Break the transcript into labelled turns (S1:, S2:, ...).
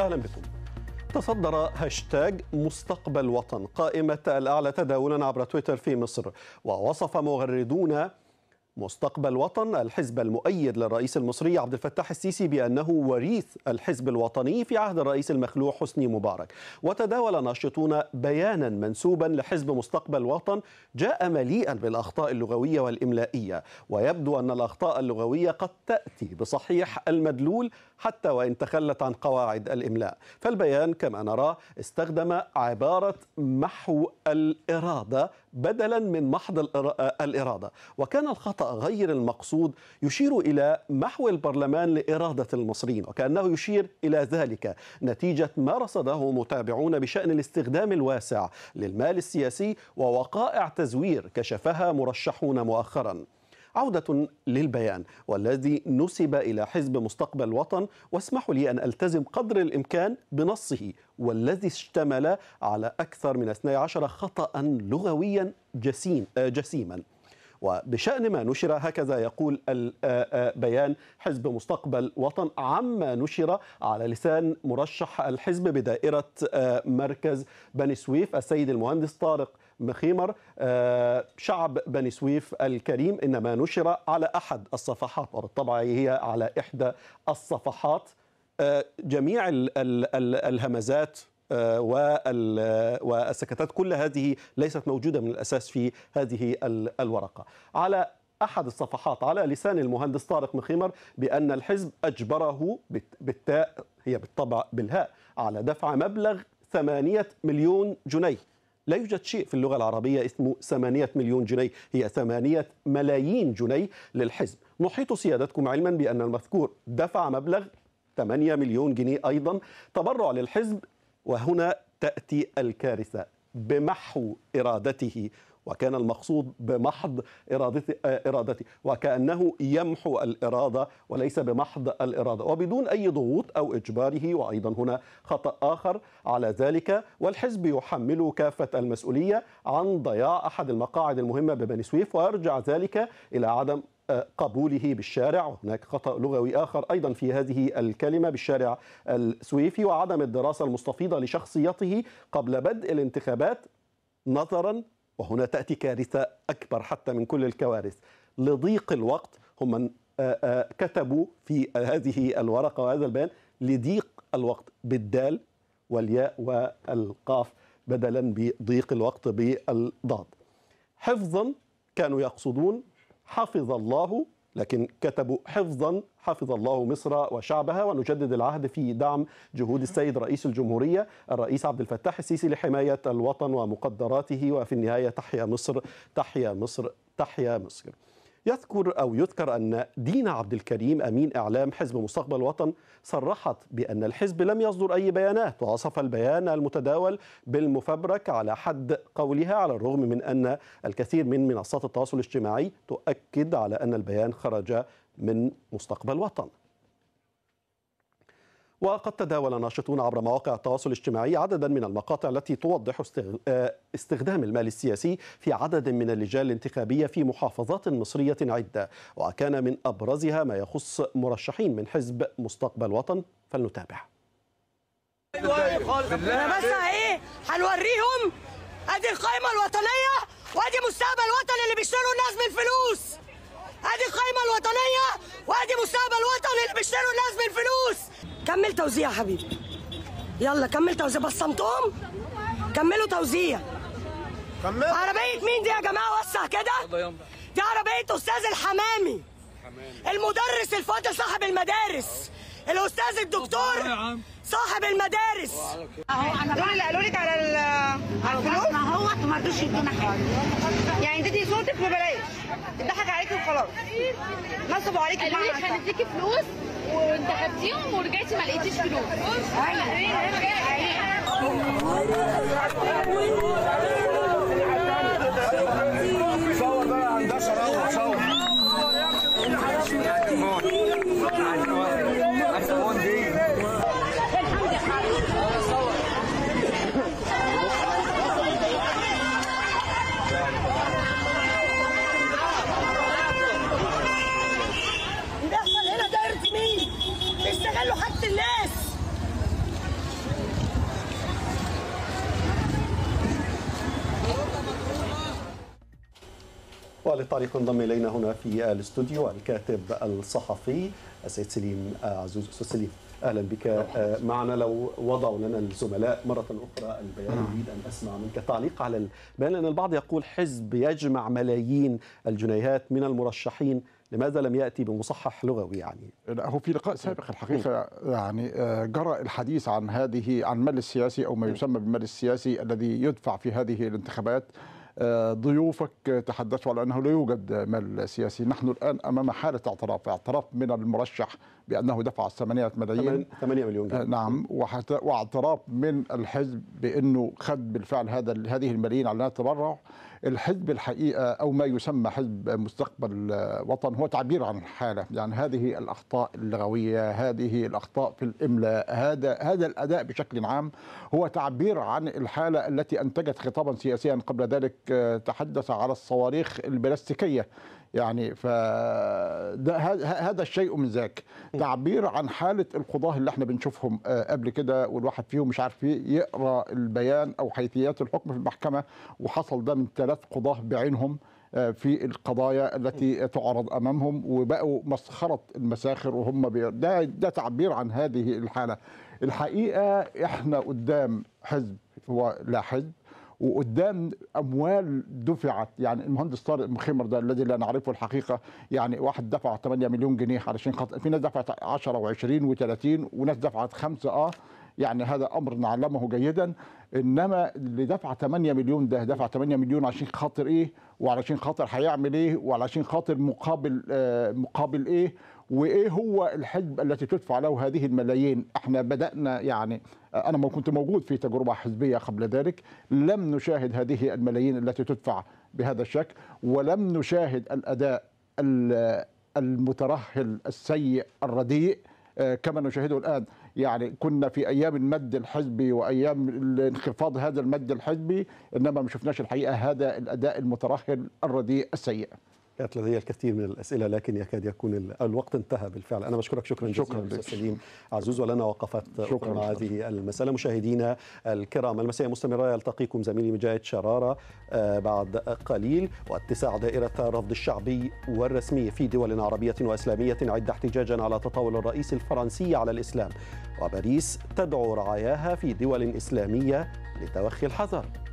S1: أهلا بكم تصدر هاشتاج مستقبل وطن قائمة الأعلى تداولا عبر تويتر في مصر ووصف مغردون مستقبل وطن الحزب المؤيد للرئيس المصري عبد الفتاح السيسي بأنه وريث الحزب الوطني في عهد الرئيس المخلوع حسني مبارك وتداول ناشطون بيانا منسوبا لحزب مستقبل وطن جاء مليئا بالأخطاء اللغوية والإملائية ويبدو أن الأخطاء اللغوية قد تأتي بصحيح المدلول حتى وإن تخلت عن قواعد الإملاء فالبيان كما نرى استخدم عبارة محو الإرادة بدلا من محض آه، الإرادة وكان الخطأ خطأ غير المقصود يشير إلى محو البرلمان لإرادة المصريين وكأنه يشير إلى ذلك نتيجة ما رصده متابعون بشأن الاستخدام الواسع للمال السياسي ووقائع تزوير كشفها مرشحون مؤخراً عودة للبيان والذي نسب إلى حزب مستقبل الوطن واسمحوا لي أن ألتزم قدر الإمكان بنصه والذي اشتمل على أكثر من 12 خطأ لغويا جسيم جسيما وبشأن ما نشر هكذا يقول البيان حزب مستقبل وطن عما نشر على لسان مرشح الحزب بدائرة آه، مركز بني سويف السيد المهندس طارق مخيمر آه، شعب بني سويف الكريم إنما نشر على أحد الصفحات وبالطبع هي على إحدى الصفحات آه، جميع الهمزات آه، والسكتات كل هذه ليست موجودة من الأساس في هذه الورقة على احد الصفحات على لسان المهندس طارق مخيمر بان الحزب اجبره بالتاء هي بالطبع بالهاء على دفع مبلغ 8 مليون جنيه لا يوجد شيء في اللغه العربيه اسمه 8 مليون جنيه هي 8 ملايين جنيه للحزب نحيط سيادتكم علما بان المذكور دفع مبلغ 8 مليون جنيه ايضا تبرع للحزب وهنا تأتي الكارثة بمحو إرادته وكان المقصود بمحض إرادته, آه، إرادته وكأنه يمحو الإرادة وليس بمحض الإرادة وبدون أي ضغوط أو إجباره وأيضا هنا خطأ آخر على ذلك والحزب يحمل كافة المسؤولية عن ضياع أحد المقاعد المهمة ببني سويف ويرجع ذلك إلى عدم قبوله بالشارع وهناك خطأ لغوي آخر أيضا في هذه الكلمة بالشارع السويفي وعدم الدراسة المستفيضة لشخصيته قبل بدء الانتخابات نظرا وهنا تأتي كارثة أكبر حتى من كل الكوارث لضيق الوقت هم من كتبوا في هذه الورقة وهذا البيان لضيق الوقت بالدال والياء والقاف بدلا بضيق الوقت بالضاد حفظا كانوا يقصدون حفظ الله لكن كتبوا حفظا حفظ الله مصر وشعبها ونجدد العهد في دعم جهود السيد رئيس الجمهورية الرئيس عبد الفتاح السيسي لحماية الوطن ومقدراته وفي النهاية تحيا مصر تحيا مصر تحيا مصر يذكر أو يذكر أن دينا عبد الكريم أمين إعلام حزب مستقبل الوطن صرحت بأن الحزب لم يصدر أي بيانات ووصف البيان المتداول بالمفبرك على حد قولها على الرغم من أن الكثير من منصات التواصل الاجتماعي تؤكد على أن البيان خرج من مستقبل الوطن وقد تداول ناشطون عبر مواقع التواصل الاجتماعي عددا من المقاطع التي توضح آه، استخدام المال السياسي في عدد من اللجان الانتخابية في محافظات مصرية عدة وكان من أبرزها ما يخص مرشحين من حزب مستقبل وطن فلنتابع
S2: بس إيه هنوريهم أدي القائمة الوطنية وأدي مستقبل وطن اللي بيشتروا الناس بالفلوس أدي القائمة الوطنية وأدي مستقبل وطن اللي بيشتروا الناس بالفلوس كمل توزيع يا حبيبي يلا كمل توزيع بصمتهم كملوا توزيع كمل عربيه مين دي يا جماعه وسع كده دي عربيه استاذ الحمامي المدرس الفاضل صاحب المدارس الاستاذ الدكتور صاحب المدارس اهو انا اللي قالوا
S1: لك على على الفلوس ما هو ما رضوش يدونا حاجه يعني تدي صوتك ببلاش اتضحك عليكي وخلاص نصبوا عليكي قالوا لك هنديكي فلوس وانتخبتيهم ورجعتي ما لقيتيش فلوس أيوة.
S2: أيوة. أيوة. قالوا له الناس
S1: وللطريق انضم الينا هنا في الاستوديو الكاتب الصحفي السيد سليم آه، عزوز استاذ سليم اهلا بك آه، معنا لو وضعوا لنا الزملاء مره اخرى البيان نعم. اريد ان اسمع منك تعليق على البيان لان البعض يقول حزب يجمع ملايين الجنيهات من المرشحين لماذا لم ياتي بمصحح
S2: لغوي يعني؟ هو في لقاء سابق الحقيقه يعني آه، جرى الحديث عن هذه عن المال السياسي او ما يسمى بالمال السياسي الذي يدفع في هذه الانتخابات آه، ضيوفك آه، تحدثوا على انه لا يوجد مال سياسي، نحن الان امام حاله اعتراف، اعتراف من المرشح بانه دفع 8 ملايين 8
S1: مليون جنيه نعم
S2: واعتراف من الحزب بانه خد بالفعل هذا هذه الملايين على تبرع الحزب الحقيقه او ما يسمى حزب مستقبل وطن هو تعبير عن الحاله يعني هذه الاخطاء اللغويه هذه الاخطاء في الاملاء هذا هذا الاداء بشكل عام هو تعبير عن الحاله التي انتجت خطابا سياسيا قبل ذلك آه، تحدث على الصواريخ البلاستيكيه يعني ف هذا الشيء من ذاك تعبير عن حاله القضاه اللي احنا بنشوفهم آه، قبل كده والواحد فيهم مش عارف يقرا البيان او حيثيات الحكم في المحكمه وحصل ده من ثلاث قضاه بعينهم آه، في القضايا التي تعرض امامهم وبقوا مسخره المساخر وهم ده ده تعبير عن هذه الحاله الحقيقه احنا قدام حزب هو لا حزب وقدام اموال دفعت يعني المهندس طارق مخيمر ده الذي لا نعرفه الحقيقه يعني واحد دفع 8 مليون جنيه علشان خاطر في ناس دفعت 10 و20 و30 وناس دفعت خمسه اه يعني هذا امر نعلمه جيدا انما اللي دفع 8 مليون ده دفع 8 مليون عشان خاطر ايه وعلشان خاطر هيعمل ايه وعلشان خاطر مقابل آه مقابل ايه وايه هو الحجب التي تدفع له هذه الملايين احنا بدانا يعني انا ما كنت موجود في تجربه حزبيه قبل ذلك لم نشاهد هذه الملايين التي تدفع بهذا الشكل ولم نشاهد الاداء المترهل السيء الرديء آه، كما نشاهده الان يعني كنا في ايام المد الحزبي وايام انخفاض هذا المد الحزبي انما ما شفناش الحقيقه هذا الاداء المترهل الرديء السيء
S1: كانت لدي الكثير من الاسئله لكن يكاد يكون الوقت انتهى بالفعل انا بشكرك شكرا جزيلا شكرا سليم عزوز ولنا وقفات شكرا مع هذه المساله مشاهدينا الكرام المساء مستمره يلتقيكم زميلي مجاهد شراره آه، بعد قليل واتساع دائره الرفض الشعبي والرسمي في دول عربيه واسلاميه عد احتجاجا على تطاول الرئيس الفرنسي على الاسلام وباريس تدعو رعاياها في دول اسلاميه لتوخي الحذر